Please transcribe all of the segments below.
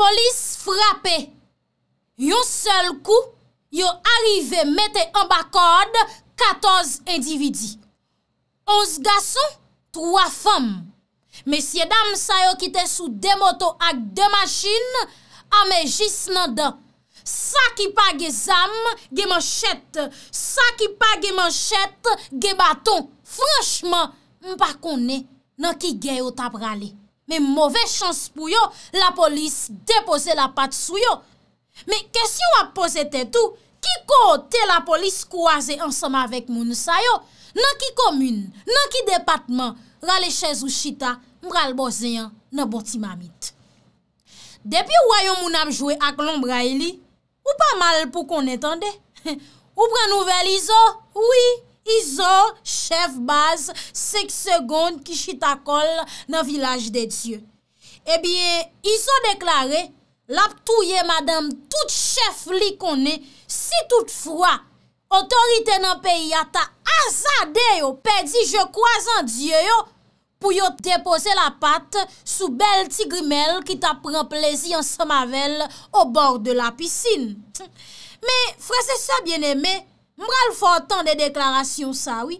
Polis frapè Yon sel kou Yo arrive metè an bakord 14 individi 11 gason 3 fam Mesye dam sa yo kite sou de moto ak de masjin Ame jis nan dan Sa ki pa ge zam Ge man chet Sa ki pa ge man chet Ge baton Franchman mpa konè Nan ki ge yo tap rale Me mowè chans pou yo, la polis depose la pat sou yo. Me kesyon wap pose te tou, ki kote la polis kouaze ansama vek moun sa yo? Nan ki komoun, nan ki departman, rale chèz ou chita, mbral bozen bon yon, nan boti mamit. Depi woyon moun ap jwe ak lombra ili, ou pa mal pou kon etande? Ou pren nouvel izo, oui? Izo, chèf baz, sek segonde ki chitakol nan vilaj de Diyo. Ebyen, eh izo deklare, lap touye madame tout chèf li konè, si tout fwa, otorite nan peyi ata azade yo, pedi je kwa zan Diyo yo, pou yo depose la pat sou bel tigrimel ki ta pren plezi an sa mavel o bor de la pisine. Me, fwese sa bien eme, mral fò tan de deklarasyon sa wè,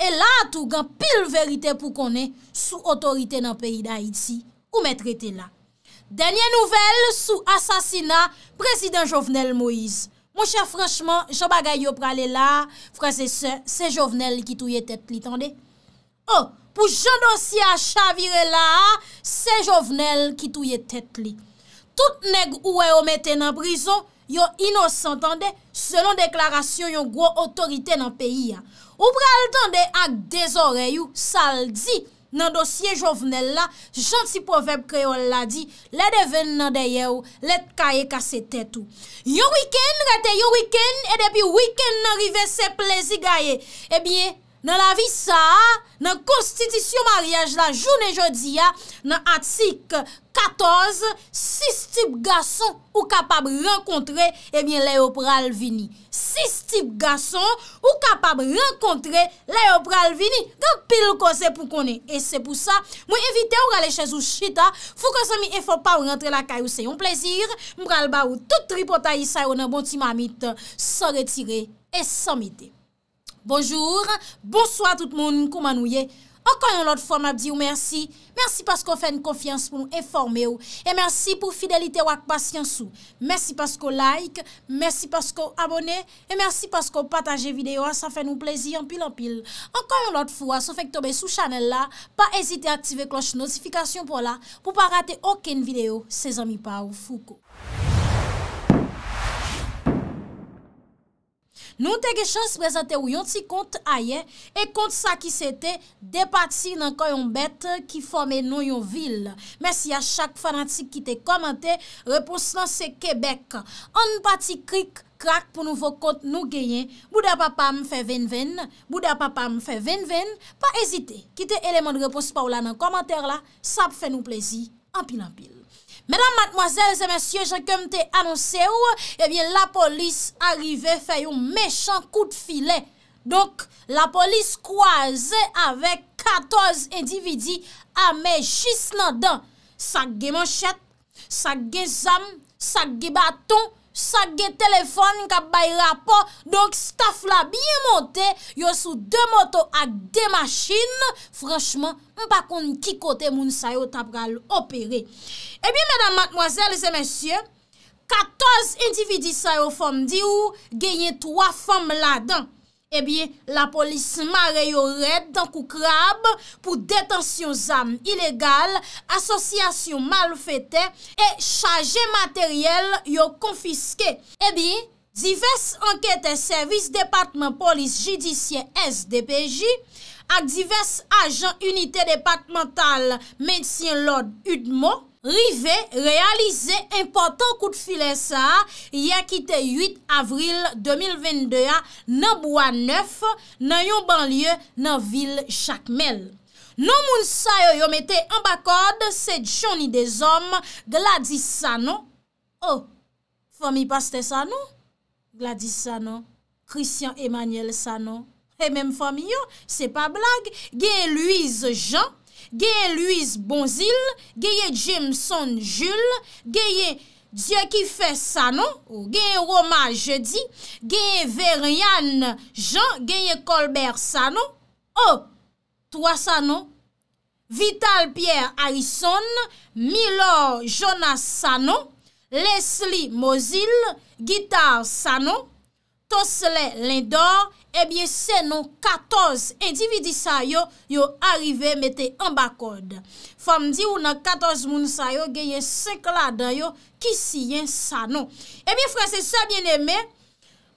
e la tou gan pil verite pou konè sou otorite nan peyi da iti, ou mè trete la. Denye nouvel sou asasina prezident Jovenel Moïse. Mwen chè franchman, jabagay yo prale la, frase se, se Jovenel ki touye tèt li, tan de. Oh, pou jodosi a chavire la, se Jovenel ki touye tèt li. Tout neg ouè ou mè te nan prizo, yo inosantande, selon deklarasyon yon gwo otorite nan peyi ya. Ou pral tande ak dezoreyu, saldi nan dosye jovnel la, jansi poveb kreol la di, le deven nan deye ou, let kaye kase tet ou. Yo wikend rate, yo wikend, e depi wikend nan rive se plezi gaye, e eh biye, Nan la vi sa, nan konstitisyon maryaj la, jounen jodi ya, nan atik 14, 6 tip gason ou kapab renkontre leopral vini. 6 tip gason ou kapab renkontre leopral vini. Gak pil kose pou konen. E se pou sa, mwen evite ou gale chez ou chita, fou kon se mi efo pa ou rentre la kayo se yon plezir, mbral ba ou tout tripotayi sa ou nan bonti mamit se retire e se mite. Bonjour, bonsoir tout moun koumanouye. Ankan yon lot fwa mabdi ou mersi. Mersi paskou fèn konfians pou nou eforme ou. E mersi pou fidelite wak pasyansou. Mersi paskou like, mersi paskou abone. E mersi paskou pataje videyo sa fè nou plezi anpil anpil. Ankan yon lot fwa, sa fèk tobe sou chanel la, pa ezite aktive kloche notifikasyon pou la, pou pa rate oken videyo se zami pa ou fuko. Nou te ge chans prezante ou yon ti kont aye E kont sa ki se te De pati nan koyon bet Ki fome nou yon vil Mersi a chak fanatik ki te komante Repos lan se Kebek An pati krik krak pou nou vo kont nou genyen Bouda papam fe ven ven Bouda papam fe ven ven Pa ezite Ki te eleman repos pa ou la nan komante la Sa pe fe nou plezi Ampil ampil Mèdam matmoazèl zè mèsyè, jè kèm tè anonsè ou, ebyen eh la polis arrivè fè yon mèchan kout filè. Donk la polis kwa zè avè katoz endividi amè jis nan dan. Sa gè manchèt, sa gè zam, sa gè baton, Sa ge telefon, ka bay rapor. Donk staf la biye monte, yo sou de moto ak de machine. Franschman, mpa kon ki kote moun sayo tap gal opere. E eh biye, mwenan matmoazel, se mensye, 14 individi sayo fom di ou, genye 3 fom la dan. Ebi, eh la polis mare yo red dan kou krab pou detansyon zam ilegal, asosyasyon mal fete e chaje materyel yo konfiske. Ebi, eh zives anketè servis departman polis jidisyen SDPJ ak zives ajan unitè departmental mensyen Lord Udmo, Rive, realize, impotant kout filen sa a, ya kite 8 avril 2022 a nan Bois Neuf, nan yon banlie nan vil Chakmel. Non moun sa yo yon mette an bakod, se djoni de zom, gladis sa nou. Oh, fomi paste sa nou, gladis sa nou, Christian Emmanuel sa nou, e menm fomi yo, se pa blag, gen Louise Jean, Geye Louise Bonzil, geye Jimson Jules, geye Diekife Sano, geye Roma Jeudi, geye Verian Jean, geye Colbert Sano, o, 3 Sano, Vital Pierre Aisson, Milor Jonas Sano, Leslie Mosil, Guitare Sano, Tosle lindor, ebyen eh senon katoz endividi sa yo yo arrive mette an bakod. Fom di ou nan katoz moun sa yo, genyen senklada yo, kisi yen sanon. Ebyen eh franse, sa bien eme?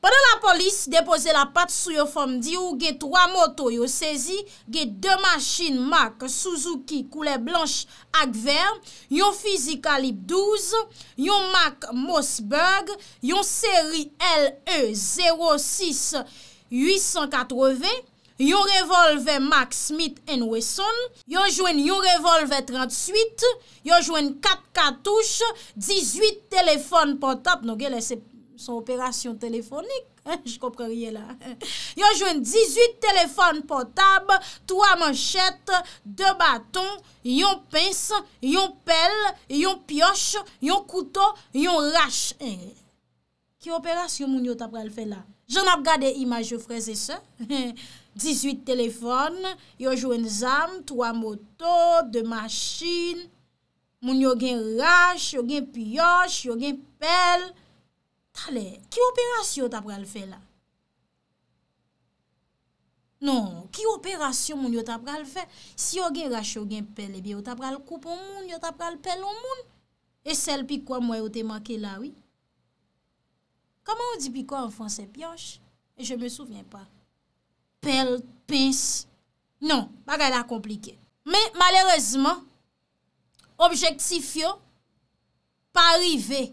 Pendan la polis depose la pat sou yo fom di ou, gey 3 moto yo sezi, gey 2 machin mak Suzuki koule blanche ak ver, yon fizikalip 12, yon mak Mossberg, yon seri LE 06 880, yon revolve mak Smith & Wesson, yon jwen yon revolve 38, yon jwen 4 katouche, 18 telefon portap nou gey leseb. Son operasyon telefonik. Je kompre rye la. Yo jwen 18 telefon potab, 3 manchet, 2 baton, yon pince, yon pel, yon pioche, yon kouton, yon rash. Ki operasyon moun yo tapre al fe la? Je nan ap gade imaj yo freze se. 18 telefon, yo jwen zam, 3 moto, 2 maschine, moun yo gen rash, yo gen pioche, yo gen pel, Kyo operasyon yo ta pral fè la? Non, kyo operasyon moun yo ta pral fè? Si yo gen rache, yo gen pel, yo ta pral koup an moun, yo ta pral pel an moun. E sel pi kwa mwen yo te make la, oui? Kama yo di pi kwa an fonsen pioche? E je me souvien pa. Pel, pens, non, pa gala komplike. Men, malerezman, objektif yo pa rive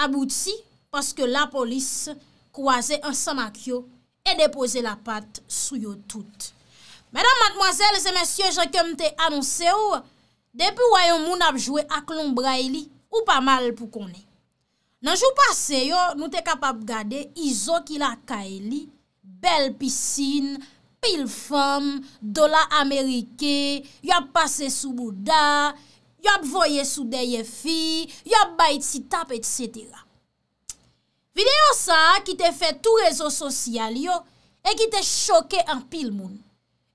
abouti, paske la polis kwaze an sanak yo e depoze la pat sou yo tout. Mèdam matmoazèl, zè mèsyè, jè kem te anonsè ou, depi wè yon moun apjouè ak l'ombra ili, ou pa mal pou konè. Nanjou pase yo, nou te kapap gade, izo ki la ka ili, bel pisin, pilfam, dola amerike, yop pase sou bouda, yop voye sou deye fi, yop bayit si tap et setera. Videyo sa ki te fè tou rezo sosyal yo e ki te choke an pil moun.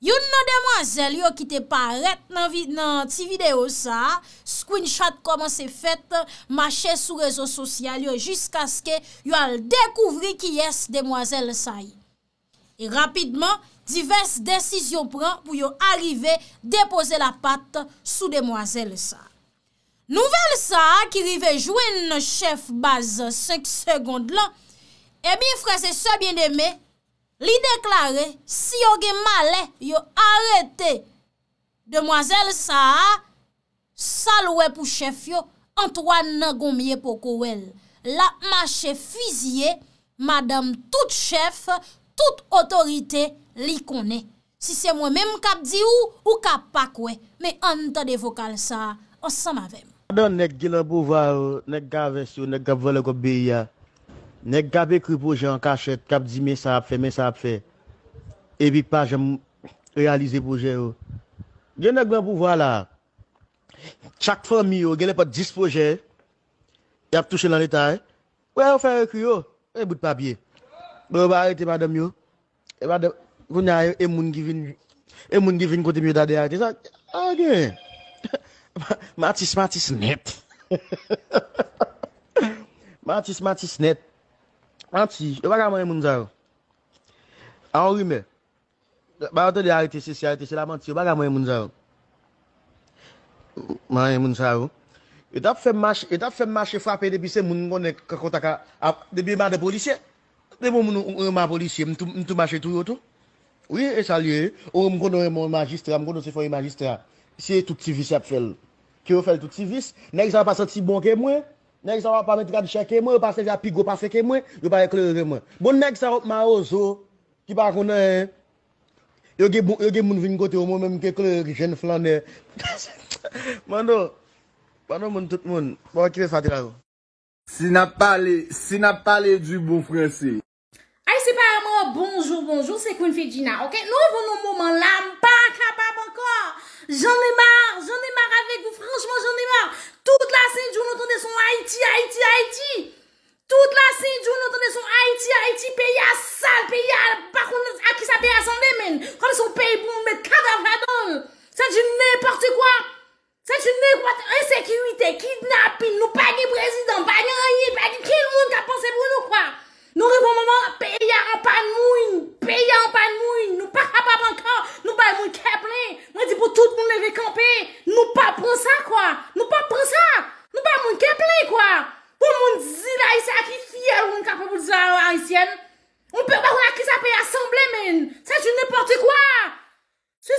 Yon nan demwazel yo ki te paret nan ti videyo sa, screenshot koman se fèt machè sou rezo sosyal yo jisk aske yon al dekouvri ki yes demwazel sa yon. E rapidman, divers desisyon pran pou yon arrive depose la pat sou demwazel sa. Nouvel sa, ki rive jwen chef baz 5 segond la, e bin frese sebyen deme, li deklare, si yoge male, yo arete, demwazel sa, salwe pou chef yo, antwa nan gomye poko wel. La ma chef fizye, madame tout chef, tout otorite li kone. Si se mwen menm kap di ou, ou kap pak we, me anta de vokal sa, osama vem. Nèk gilè pou vwa ou, nèk gavè si ou, nèk gavè lè kò bè yè, nèk gavè kri pou jè an kachè, kap di mè sa oh. oh, ap fè, mè sa ap fè, epi pa jèm realize pou jè ou. Gè nèk mè pou vwa la, chak fò mi ou, gè lè pat dis pou jè, yè ap touche lè an etay, wè ou fè yè kri ou, wè bout papye. Bè ou ba a etè madèm yo, vè madèm, vè moun givin, moun givin kote mè ou dadè a etè. Matis matis net. Matis matis net. Matis. Yo e ba gamoy moun za ou. Aouzime. Ba ou de diayeti se siyati se la matis. Yo e ba gamoy moun za ou. Mayan moun za ou. Yo e tap se fèm machi fapè de bi se moun moun ne kakotaka ap de bi ma depoli se. De bu moun mou mou mou moun moun moun moun moun mou moun moun. To mache tou yo tou. Ou yo mou mou mou moun moun magistra mou moun mou moun. Se foy magistra. Se tou psi vis ap fèl. Ki yo fèl tout si vis, nek sa va pa sa ti bon ke mwen, nek sa va pa me tou ka di chè ke mwen, yo pa se vi api go pa se ke mwen, yo pa ye kle yo ke mwen. Bon, nek sa vop ma o zo, ki pa konen, bon, yo ge moun vin kote yo moun menm ke kle yo gen flan de. Mando, mando moun tout moun, moun ki ve sa te la yo. Si na pale, si na pale di bon fransi. Ay se pa yon moun, bonjou, bonjou, se kon fè di nan, ok? Non voun nou moun man lam, pa, ka, pa, moun kòr. J'en ai marre, j'en ai marre avec vous, franchement, j'en ai marre. Toute la scène nous on entendait son Haïti, Haïti, Haïti. Toute la scène nous on entendait son Haïti, Haïti, pays à sale, pays à... Par contre, à qui ça paye à son men Comme son pays pour mettre cadavre dedans C'est du n'importe quoi. C'est du n'importe quoi Insécurité, kidnapping, nous pas président, pas de rien, pas qui le monde qui a pensé pour nous, quoi. Nou repon mouman, peye anpan mouy, peye anpan mouy, nou pa kapap ankan, nou pa moun keple, nou di pou tout moun eve kanpe, nou pa pronsan kwa, nou pa pronsan, nou pa moun keple kwa. Pou moun zi la, yi sa ki fiyal, moun kapap pou zi la, yi sien, moun pe pa kou la ki sa pe yi asemble men, se joun ne porti kwa, se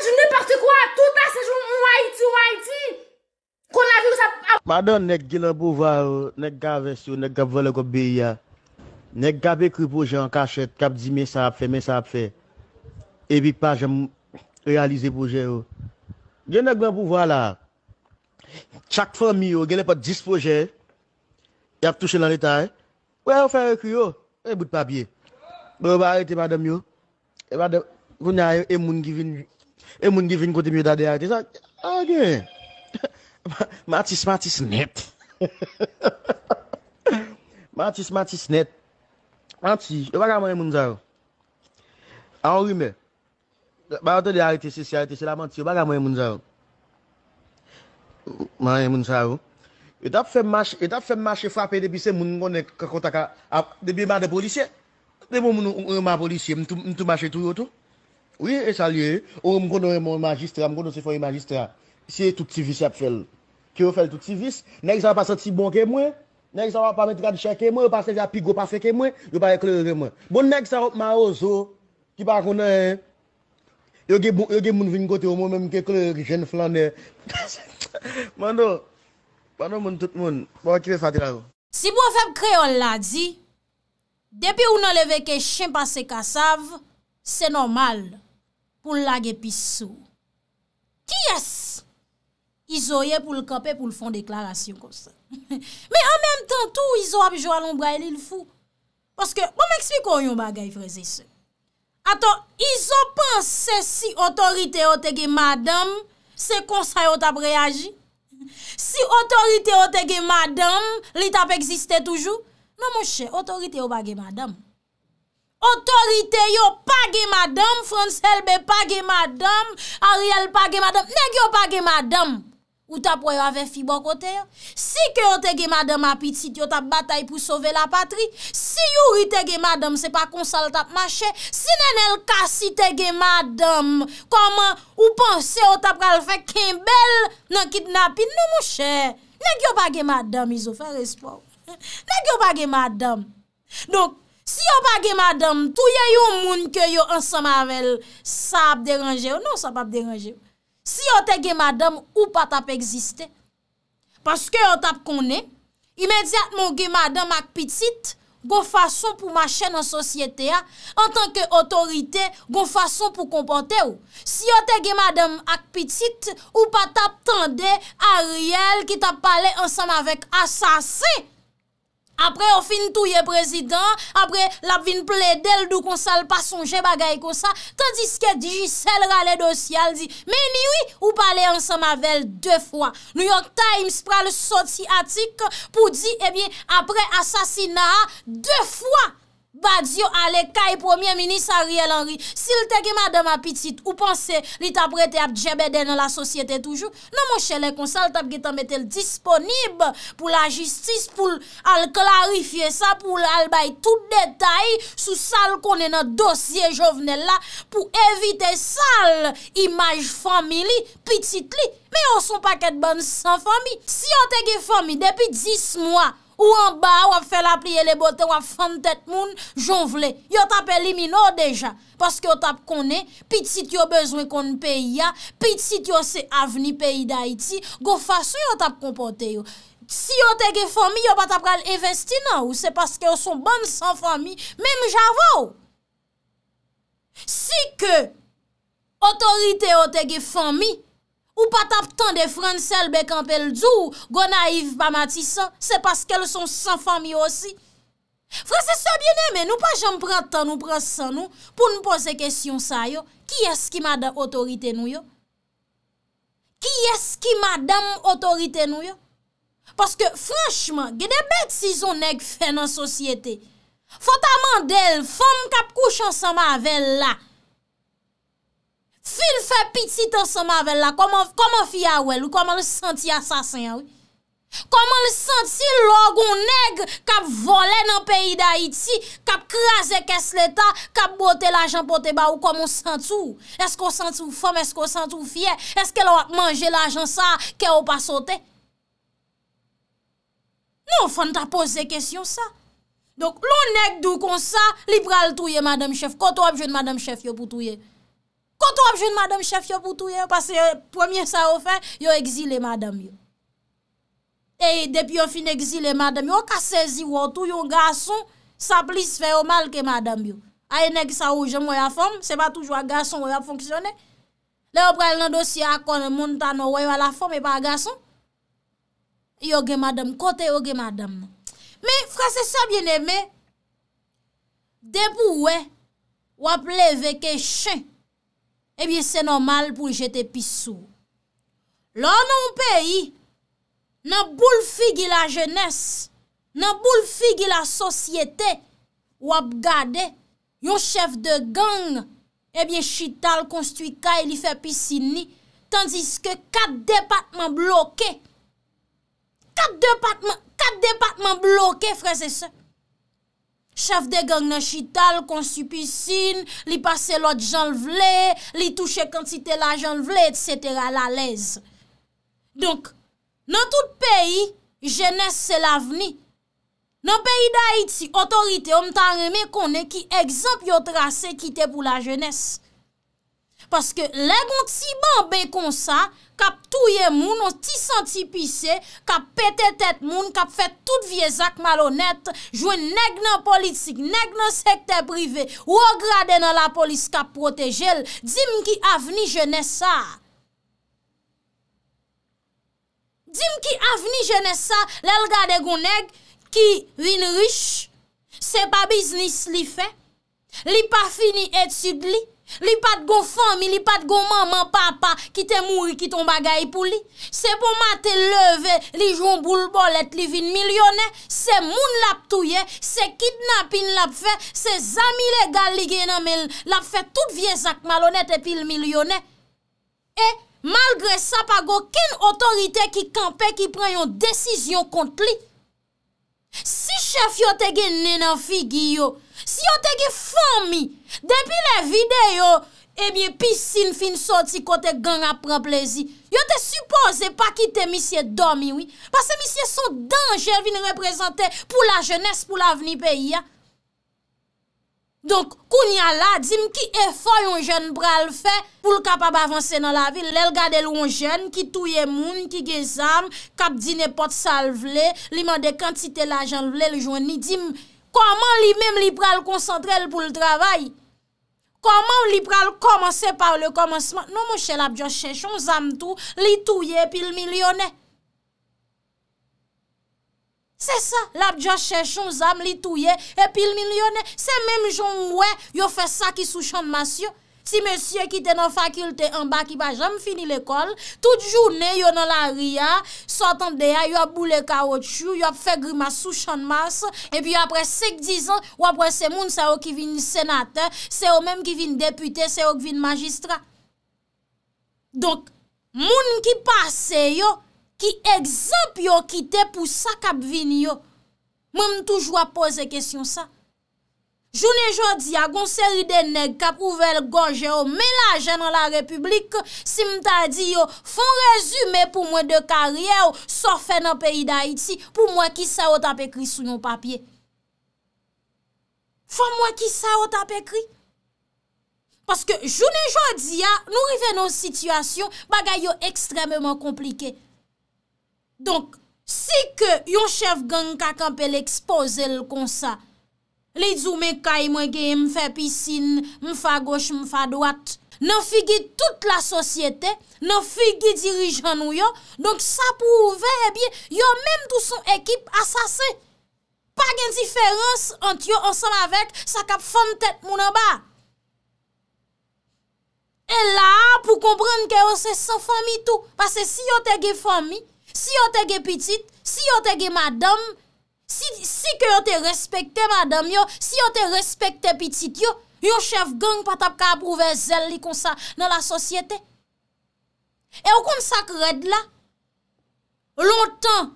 e joun ne porti kwa, tout la se joun waiti, waiti. Mada, nek gil an pou vwa yo, nek gav es yo, nek gav vwa lo ko beya, nek gav ekri pou jè an kachet, kap di mè sa ap fè, mè sa ap fè, epi pa jè mè realize pou jè yo. Gen ak mè pou vwa la, chak fè mi yo, gen ap pat dis pou jè, yak touche lan lè ta, wè an fè rekri yo, wè e bout papye. Mè wè e a rete mada mi yo, mè wè a rete moun givin e kote mi yo dade a rete. A gen, a gen. Matis, Matis net. Matis, Matis net. Matis, yo e baga mwen moun zaro. A ou lime. Bade di aite se si aite se la Matis, yo e baga mwen moun zaro. Mwen moun zaro. Yo e tap fèm mache fapè de bi se moun mwen ne kakotaka ap debi mwen de polisye. De mwen mwen mwen mwen mwen mwen polisye mwen tou mache tou yotou. Ouye, e salye. Ouye, mwen mwen mwen mwen magistra, mwen mwen mwen mwen magistra. Siye tout ti vis ap fel Ki yo fel tout ti vis Nèk sa va pa sa ti bon ke mwen Nèk sa va pa me tou ka di chen ke mwen Yo pa se vya pigou pa feke mwen Yo pa ekle yo gen mwen Bon nèk sa wop ma ozo Ki pa konen Yo gen bon, moun vin kote yo moun Mèm ke ekle yo gen flan de Mando Mando moun tout moun Si bon feb kreol la di Depi ou nan leve ke chen pa se kasav Se normal Poun lage pisou Ki yase Izo ye pou l'kapè pou l'fon deklarasyon kon sa. Me an menm tan tou, Izo wap jwa l'ombra e li l'fou. Poske, bon m'eksplik kon yon bagay freze se. Aton, Izo panse si otorite yo tege madame, se konsay yo tap reyaji. Si otorite yo tege madame, li tap egziste toujou. Non monshe, otorite yo bagay madame. Otorite yo pagay madame, Fransel be pagay madame, Ariel pagay madame, neg yo pagay madame. Ou tap wè yo avè fi bò kote yo? Si kè yo tege madam apit, si tè yo tap batay pou sove la patri, si yu yu tege madam, se pa konsal tap mâche, si nen el kasi tege madam, koman ou panse yo tap pral fèk kèmbèl, nan kitnapit, nan mouche. Nèk yo pa ge madam, izo fè respon. Nèk yo pa ge madam. Donk, si yo pa ge madam, tou yè yo moun kè yo ansam avèl, sa ap deranje ou, nan sa ap deranje ou. Si yo te ge madame, ou pa tap egziste. Paske yo tap konen, imediatman ge madame ak pitit, gon fason pou machen an sosyete ya, an tanke otorite, gon fason pou komponte ou. Si yo te ge madame ak pitit, ou pa tap tende a riyel ki tap pale ansan avèk asansè. Apre ofin touye prezident, apre lap vin ple del do kon sal pasonje bagay kon sa, tandis ke diji sel rale dosyal di, meniwi ou pale ansama vel de fwa. New York Times pral soti atik pou di, ebyen, eh apre asasina, de fwa. Ba diyo ale kay premier minis Ariel Henry, si l teke madama pitit ou panse li ta prete ap jebede nan la sosyete toujou, nan monshe le konsal tap getan metel disponib pou la jistis, pou al klarifiye sa, pou al bay tout detay sou sal konen nan dosye jovenel la, pou evite sal imaj fami li, pitit li. Me yo son paket ban san fami. Si yo teke fami depi 10 mwa, Ou an ba wap fel ap liye le bote wap fan tet moun jon vle. Yo tap elimino deja. Paske yo tap konen, pitit yo bezwen konen peyi ya, pitit yo se avni peyi da iti. Go fason yo tap kompote yo. Si yo tege fomi, yo batap kal investi nan ou. Se paske yo son ban san fomi, mem javou. Si ke otorite yo tege fomi, Ou pa tap tan de fran sel be kampel djou, gona yiv pa mati san, se paske l son san fami osi. Franses se biene men, nou pa janm pran tan ou pran san nou, pou nou pose kesyon sa yo, ki eski madan otorite nou yo? Ki eski madan otorite nou yo? Paske fransman, gede bet si zon neg fè nan sosyete, fota mandel, fam kap kouchan san ma ven la. Fil fe piti tan sa mavel la, koman fi a wel ou koman li santi asasen ya ou? Koman li santi logon neg kap vole nan peyi da Iti, kap kraze kes leta, kap bote l'ajan pote ba ou koman santi ou? Eske ou santi ou fom, eske ou santi ou fie? Eske lou ak manje l'ajan sa, ke ou pa sote? Nou ou fan ta pose kesyon sa? Donk, lon neg dou kon sa, li pral touye madame chef, koto obje de madame chef yo pou touye? Kont ou ap jwen madame chef yo pou tou ye, pase euh, premier sa ou fe, yo exile madame yo. E depi yo fin exile madame yo, ka sezi wotou yon gason, sa plis fe yo mal ke madame yo. A yon ek sa ou jen woy a fom, se pa toujwa gason woy a fonksyone, le yo prel nan dosi akon, moun tan woy woy wala fom, e pa gason, yo ge madame, kote yo ge madame. Me, frase sa bieneme, de pou we, wap leve ke chen, Ebyen eh se nomal pou jete pisou. Lò nan moun peyi, nan boul figi la jenes, nan boul figi la sosyete, wap gade, yon chef de gang, ebyen eh chital konstuika e li fe pisini, tandis ke kat depatman bloke, kat depatman bloke frese se. Chef de gang na chital, konsupisin, li pase lot jan vle, li touche kantite la jan vle, etc. la lez. Donk, nan tout peyi, jenese se la vni. Nan peyi da iti, otorite om tan reme konen ki egzop yo trase kite pou la jenese. Paske legon ti banbe kon sa, kap touye moun, non ti senti pise, kap pete tet moun, kap fet tout viezak malonet, jwen neg nan politik, neg nan sekte prive, wograde nan la polis kap protejel, di m ki avni jene sa. Di m ki avni jene sa, lel gade goun neg, ki vin rish, se pa biznis li fe, li pa fini etude li, Li pat goun fany, li pat goun maman, papa, ki te moun ki ton bagay pou li. Se bon ma te leve, li joun boulbol et li vin milyonè, se moun lap touye, se kidnapin lap fe, se zami legal li genan men, lap fe tout viezak malonè te pil milyonè. E malgre sa pa goun ken otorite ki kampe ki pren yon desisyon kont li. Si chef yo te gen nenan figi yo, si yo te gen fomi, depi le vide yo, ebye pisine fin soti kote ganga pran plezi. Yo te suppose pa ki te misye domi, oui, pase misye son danger vin reprezenter pou la jenes pou la veni peyi, ya. Donk, koun ya la, dim ki e foy yon jen bral fe pou l kap ap avanse nan la vil, lel gade l yon jen ki touye moun, ki ge zam, kap dine pot sal vle, li mande kantite la jen vle l jouni, dim, koman li mem li bral konsantre l pou l travay? Koman li bral komanse par le komanseman? Non monshe la bjochech, yon zam tou, li touye pil milyonè. Se sa, la pja chè chon zam li touye, epil min yonè, se mèm joun mwè, yo fè sa ki sou chanmas yo. Ti mèsyè ki te nan fakülte, an baki pa jam fini l'ekol, tout jounè, yo nan la ria, sotan deya, yo ap boulè ka wot chou, yo ap fè grima sou chanmas, epi apre sek dizan, wapre se moun sa yo ki vin senatè, se yo mèm ki vin depütè, se yo ki vin magistrat. Donk, moun ki pase yo, ki ekzamp yo ki te pou sa kap vini yo. Mwen m toujwa pose kesyon sa. Jounen jodi ya, gonseri dene kap ouvel goje yo, men la jen nan la republik, si m ta di yo, fon rezume pou mwen de kariye yo, sorfe nan peyi da iti, pou mwen ki sa yo tapekri sou yon papye. Fon mwen ki sa yo tapekri. Paske jounen jodi ya, nou riven nou situasyon, bagay yo ekstrememan komplikey. Donk, si ke yon chef gang kakampe l'expose l kon sa, li dzoume kaye mwen ge mfe pisin, mfa goch, mfa dwat, nan figi tout la sosyete, nan figi dirijan nou yo, donk sa pou ve e eh bie, yo menm tou son ekip asase, pa gen diferans antyo ansam avek, sa kap fom tet moun anba. E la pou kompran ke yo se san fomi tou, pase si yo te ge fomi, Si yo te ge pitit, si yo te ge madame, si ke yo te respekte madame yo, si yo te respekte pitit yo, yo chef gang patap ka aprouve zel li konsa nan la sosyete. E yo konsak red la. Lontan,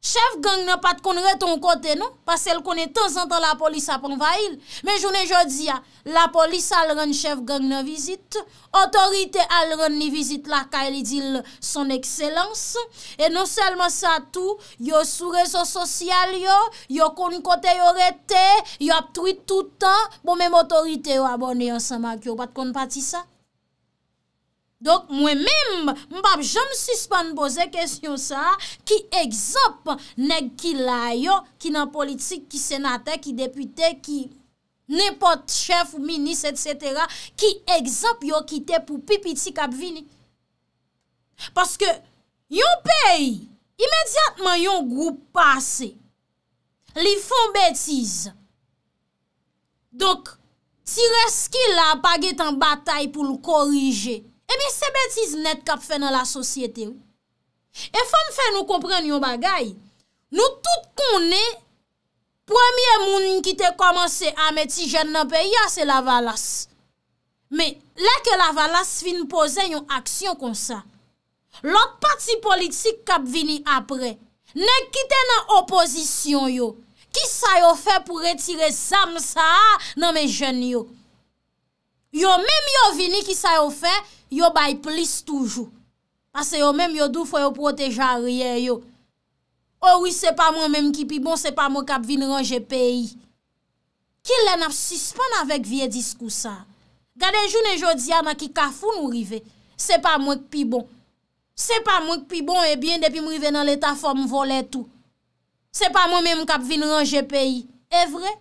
Chef gang nou pat kon re ton kote nou, pasel kon etan zantan la polis apan vayil. Men jounen jodi ya, la polis al ren chef gang nou vizit, otorite al ren ni vizit la ka el idil son ekselans. E non selman sa tou, yo sou rezon sosyal yo, yo kon kote yo rete, yo ap truit toutan, bon menm otorite yo abone yon samak yo pat kon pati sa. Donk mwen men, mbap jom si span boze kesyon sa, ki egzop neg ki la yo, ki nan politik, ki senate, ki depite, ki nepot chef ou minis, etc. Ki egzop yo ki te pou pipi ti kap vini. Paske yon pey, imediatman yon group pase, li fon betiz. Donk, si reski la apage tan batay pou l korije, E mi sebetiz net kap fe nan la sosyete ou. E fom fe nou kompren yon bagay, nou tout kon ah, ne, premye moun yon kite komanse ameti jen nan pe, ya se la valas. Me, leke la valas fin pose yon aksyon kon sa, lot pati politik kap vini apre, ne kite nan opozisyon yo, ki sa yo fe pou retire sam sa nan men jen yo. Yo mèm yo vini ki sa yo fè, yo bay plis toujou. Pase yo mèm yo dou fò yo proteja riyè yo. Owi, oh se pa mèm ki pi bon, se pa mèm kap vin ronje peyi. Ki lè nap suspèn avèk vie diskousan? Gade joun e jò diyan a ki kafoun ou rive, se pa mèm ki pi bon. Se pa mèm ki pi bon, e bien depi mou rive nan l'Etat fò mou volè tou. Se pa mèm mèm kap vin ronje peyi. E vre?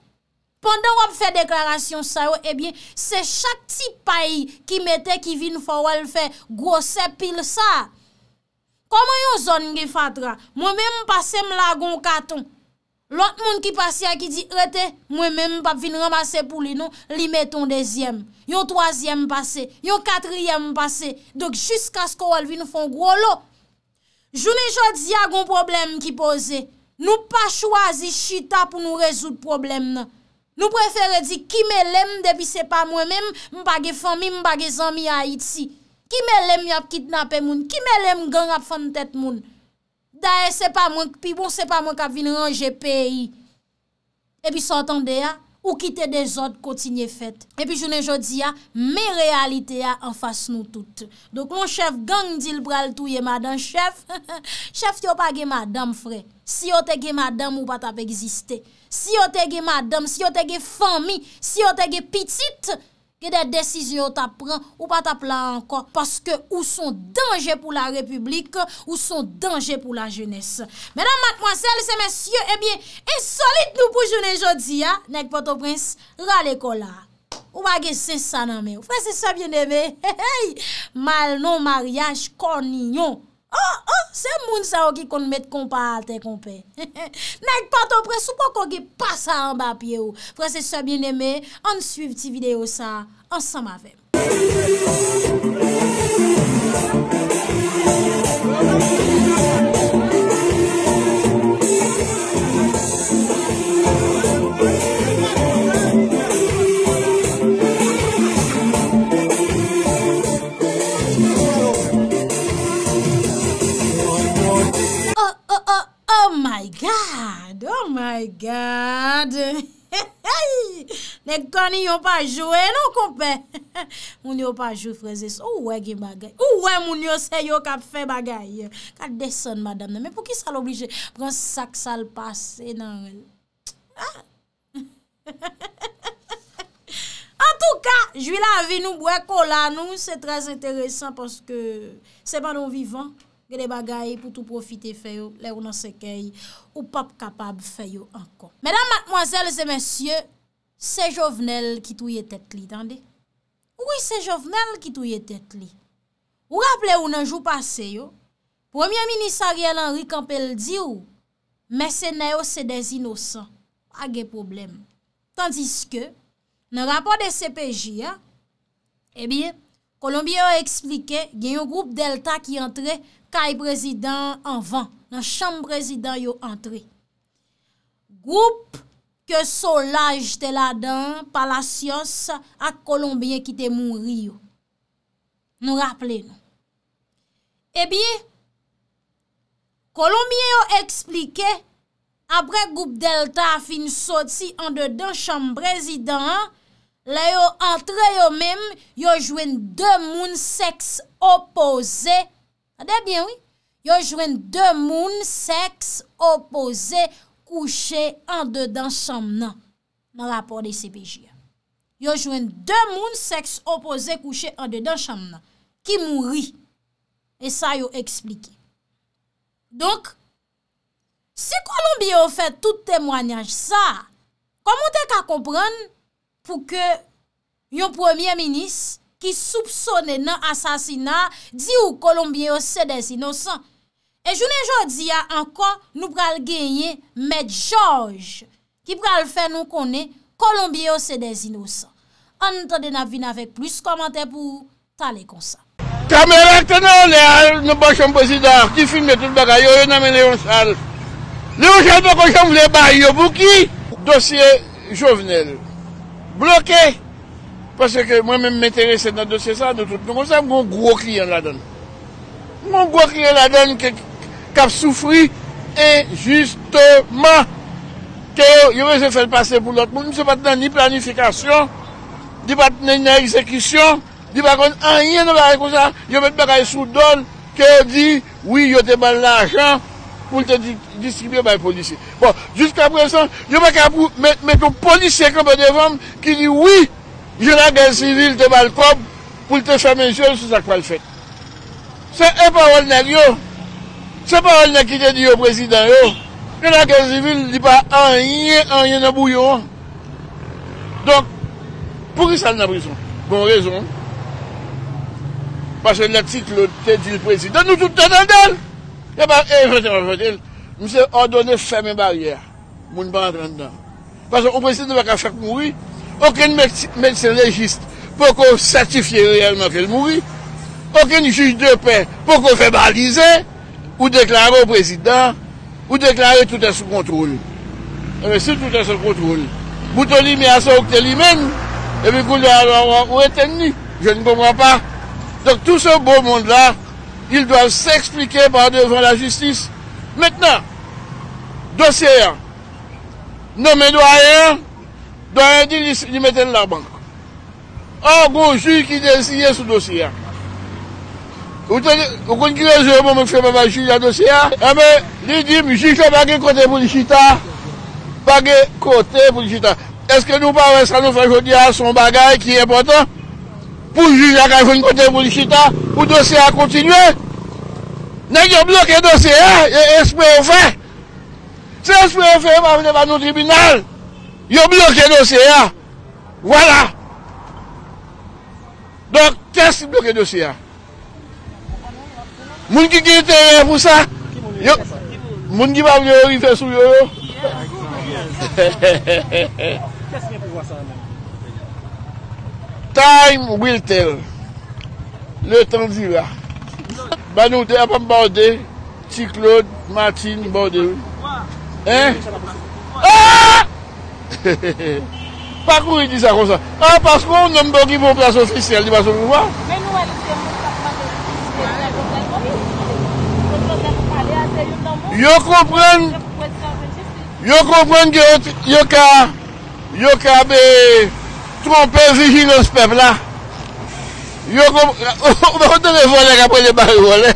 Pande wap fè deklarasyon sa yo, ebyen, eh se chak ti payi ki metè ki vin fò wèl fè gwo se pil sa. Koman yo zon nge fatra, mwen mèm pase m lagon katon. Lont moun ki pase ya ki di, rete, mwen mèm pap vin ramase pou li nou, li meton dezyem. Yo toazyem pase, yo katryem pase, dok jiska skò wèl vin fò gwo lo. Jouni jòdzi ya goun problem ki pose, nou pa chwazi chita pou nou rezout problem nan. Nou prefere di ki me lem debi se pa mwen menm, mpage fami, mpage zanmi a iti. Ki me lem yap kitnapen moun, ki me lem gang ap fan tet moun. Dae se pa mwen, pi bon se pa mwen kap vin ranje peyi. E pi sotande ya, ou kite de zot koti nye fet. E pi jounen jodi ya, me realite ya anfas nou tout. Donk lon chef gang dil pral touye madan, chef yo pa gen madan fre, si yo te gen madan mou pat ap egziste. Si yo tege madam, si yo tege fami, si yo tege pitit, ge de desizi yo ta pran ou pa ta plan ankon. Paske ou son denje pou la republik, ou son denje pou la jenese. Menan mat mwansel, se mensyo, ebyen, eh e solit nou pou jene jodi, ha, nek poto prins, rale kola. Ou bagye se sa nanme, ou fwese se sa bieneme. Malnon, mariage, koninyon. Oh, oh, se moun sa ou ki kon met kompa al te kompe. Nèk pato pre, soupo kon ki pasa an bapye ou. Fwa se sa bin eme, an suiv ti video sa, ansan ma ve. Oh my God, oh my God, ne kon yon pa jowe nou kompen, moun yon pa jowe freze sou, ou wè gen bagay, ou wè moun yon se yon kap fe bagay, kak desen madame, mè pou ki sa l'oblige, pran sak sa l'pase nan. Ah. En tout ka, jwi la avi nou bwe kola nou, se trez enteresan, paske se banon vivan. Gede bagay pou tou profite fè yo, lè ou nan se kèy, ou pap kapab fè yo ankon. Mèdam, matmoazèl, zè mèsyè, se jovnel ki touye tèt li, tan de? Owi se jovnel ki touye tèt li? Ou rap lè ou nan jou pasè yo? Premier Ministariel Henri Campbell di ou, mèsenèyo se des inosan, pa ge problem. Tandis ke, nan rapò de CPJ ya, e eh bi, Kolombiya ou eksplike, gen yon group Delta ki antre, Kay prezidant anvan, nan chanm prezidant yo antre. Goup ke solaj de la dan, palasyos, ak kolombien ki te moun riyo. Nou rappele nou. E eh bi, kolombien yo eksplike, apre goup delta fin sotsi an de dan chanm prezidant, la yo antre yo menm, yo jwen de moun seks opoze yo. Adè byen wè, yo jwen dè moun seks opose kouche an dè non. dan chanm nan nan rapor de CPJM. Yo jwen dè moun seks opose kouche an dè dan chanm nan ki mouri. E sa yo eksplike. Donk, si Kolombiya ou fè tout témoanyaj sa, komon te ka kompran pou ke yon premier minis ki soupsone nan asasina di ou kolombye yo sede zinousan. E jounen jodi ya ankon nou pral genye med George ki pral fè nou konen kolombye yo sede zinousan. Annen tande nan vin avèk plus komante pou talekonsan. Kamerak tè nan le al nou bò chan posi dar ki filme tout bagay yo yon amene yon sal. Le ou chan poko chan vle bay yo bou ki? Dosye jovenel bloke. Paske mwen men m'enterese nan dosye sa, nou tout nou kon sa, mwen gwo kliye la den. Mwen gwo kliye la den, kap soufri, e, juste man, kè yo yo jè fèl pase pou l'ot, mwen mse pat nan ni planifikasyon, di pat nan nan eksekisyon, di pat nan an yè nan barè kon sa, yo mè t'bèk a yè soudol, kè di, wè yo t'bèl la jè, pou l'te disibye bay polisi. Bon, jusqu'a presen, yo mè kèpou, mè t'poli se kèpè devan, ki di wè, Yon an gen sivil te bal kob pou te fè menjyon sou sa kwa l fèt. Se e parol nan yo, se parol nan ki te di yo prezidant yo, yon an gen sivil di pa an yon, an yon nan bou yon. Donk, pou ki sal nan prezon? Bon rezon, pasè lèk titl te di l prezidant, nou tout te dèl dèl. Eman, e, fòtèl, fòtèl, fòtèl, mse or donè fèmè barè, moun pa an trèndan. Pasè, ou prezidant vèk a fèk mouri, Aken metse legiste pou kon satifiye reyman ke l mouri. Aken juj de pe pou kon febalize ou deklare ou prezident ou deklare tout a sou kontroule. Ame eh si tout a sou kontroule. Bouton li mi aso ou kte li men, epi kou la la ou eten ni. Je n'pomwa pa. Dok tout se beau monde la, il doit s'expliquer par devan la justice. Metna, dosyer, nomen doye an. Dwa endi li meten la bank. An go ju ki desye sou dosya. Ou kon kreze ou moun moun fye mwen va ju la dosya. Emen, eh, li di mou ju chle bagye kote pou lichita. Bage kote pou lichita. Eske nou pa wè sa nou fè jodi a son bagay ki e potan? Pou ju la kaj fè kote pou lichita? Ou dosya kontinwe? Nèk yo blok e dosya? E espè yon fè? Se espè yon fè mwen vè nan nou tribunal? Yo bloke dosye ya. Wala. Donk, kes li bloke dosye ya? Moun ki ki te ve pou sa? Moun ki pa vyon yon? Moun ki pa vyon yon? Kes mi pou vwa sa? Time will tell. Le tanvi ya. Banouti apan bade. Ti Claude, Martin, bade. He? He? Ah! He he he, pa kou yi di sa kon sa. Ha, paskou, nan mbe ki pou plas ofisye, al di pa sou mou vwa. Men nou alisye mou, sa fman de l'inspe, an la yon ten mou yi. Yon kon pren, yon kon pren ki yon ka, yon ka be trompez vijin lons pep la. Yon kon, yon te le vole, apre ah le bari vole.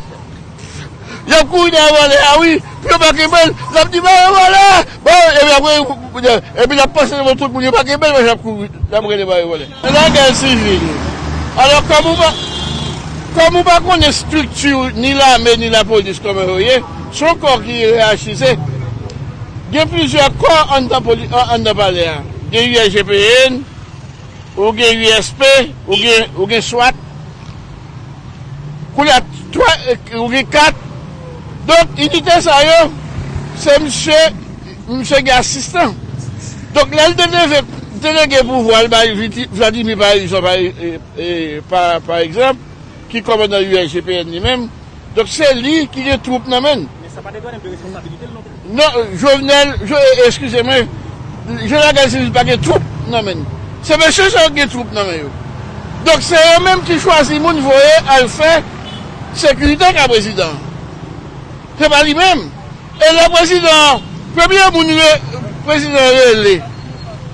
Yon kou yon le vole, a wii. yo bak e bel, la mdi baye wale bon, e bin apose moun tout moun yo bak e bel la mdi baye wale alo kamou ba kamou ba konen stiktu ni la men ni la polis komen wye sou kon ki reajise gen plizye kon an da bale an gen UGPN ou gen USP ou gen SWAT ou gen 4 Donk, inites a yo, se mse, mse ge asistan. Donk, lal dene, dene ge pou vo albay, vla di mi bay, jomay, e, pa, pa ekzamp, ki komonan yon GPN ni menm, donk se li ki ge troup nanmen. Ne sa pa de doan enpewe yon stabilite lontan. Non, non jowenel, jowen, eskuse men, jowen akase li pa ge troup nanmen. Se mse sa yon ge troup nanmen yo. Donk, se yo menm ki chwazi moun voye alfe, sekurite ka prezident. Se pa li mem, e la prezident, premye mouni le prezident le le,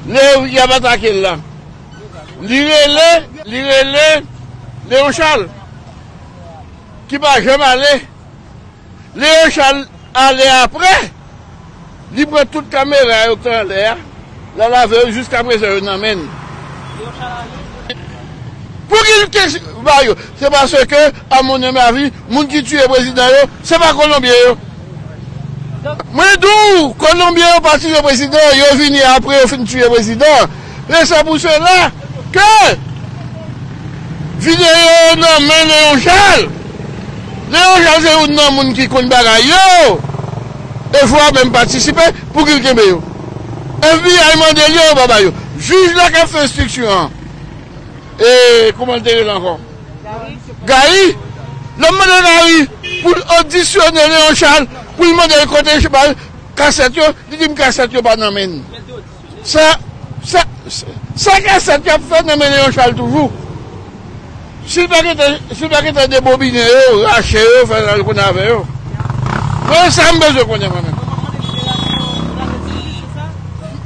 le yabatake la. Li le le, li le le, le o chal, ki pa jem ale, le o chal ale apre, libre tout kameray, otan lè, la lave, jusqu'apre se jen amène. Pouk il ke bar yo? Se bas se ke, a moun eme avi, moun ki tuye prezident yo, se pa konon bie yo. Mwen dou, konon bie yo pati yo prezident, yo vini apre yo fin tuye prezident, le sa poun se la, ke, vini yo nan men leon jal, leon jal ze yo nan moun ki koni bar a yo, e fwa men patisipe, pouk il keme yo. FBI a imande yo, baba yo, juj la kap se stik su an. e eh, komantere lankan. Gari, lom mwen an awi pou l'audisyon nè yon chal pou l mwen dè yon kote chbal kasetyo, di dim kasetyo pa nan men. Sa, sa, sa kasetyo pou fè nan men yon chal toujou. Si lak etè, si lak etè debobine yo, rache yo, fè lal kon avè yo. Mwen sa mbezo kon nan men.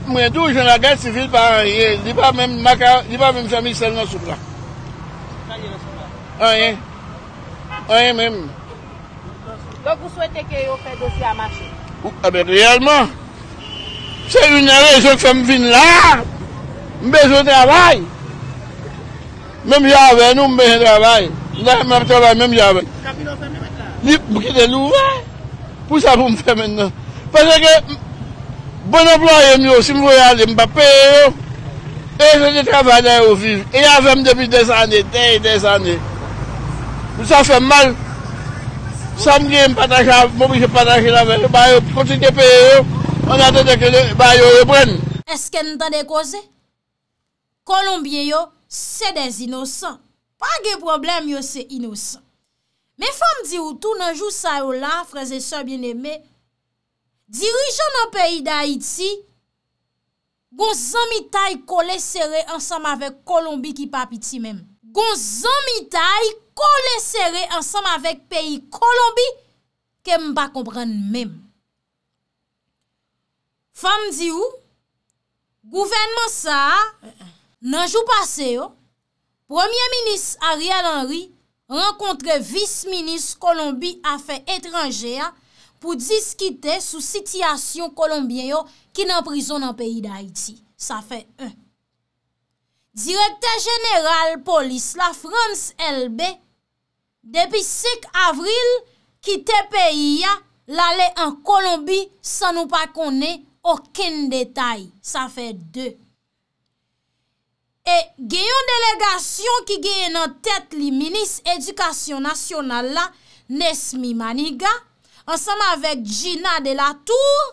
Mwen tou, jen la gèst si fil par an ye. Di pa mèm maka, di pa mèm sami sel nan souk la. Salye nan souk la? A yè. A yè mèm. Lòk wou souwete ke yo fè dosi a mase? Ou, a ah bèk, realman. Se yon nè lè, se wèk fè mè fin la. Mè mbe zo travay. Mèm javè nou mbe jen travay. Lè mbe travay mèm javè. Kapi nou fè mè mèt la? Lip mbi ki de lou, wè. Pou sa pou mbe fè mèndan? Fè se ke... Bonoblo yon yon, si mwoy a li mba peye yon, e yon yon yon travane yon viv. E yon vèm debi des ane, dey des ane. Mwen sa fèm mal. Sam gen patajan, mwen wèm patajan yon vèm. Ba yon, konti kepeye yon, mwen a te dekene, ba yon yon pren. Eske n tan dekose? Kolombye yon, se den inosan. Pa ge problem yon se inosan. Me fèm di woutou nan jou sa yon la, freze so bien eme, Dirijon nan peyi da iti, gon zan mi tay kole sere ansam avek Kolombi ki pap iti men. Gon zan mi tay kole sere ansam avek peyi Kolombi, ke m ba kompren men. Fem di ou, gouvenman sa, nan jou pase yo, oh. Premier Minis Ariel Henry, renkontre Vice Minis Kolombi afe etranje ya, pou diskite sou sityasyon kolombiyen yo ki nan prizon nan peyi d'Haïti. Sa fè 1. Direkte general polis la France LB, depi 6 avril, kite peyi ya, la le an Kolombi, sa nou pa konen okin detay. Sa fè 2. E geyon delegasyon ki geyon nan tèt li minis edukasyon nasyonal la, Nesmi Maniga, ansanm avèk Gina de la Tour,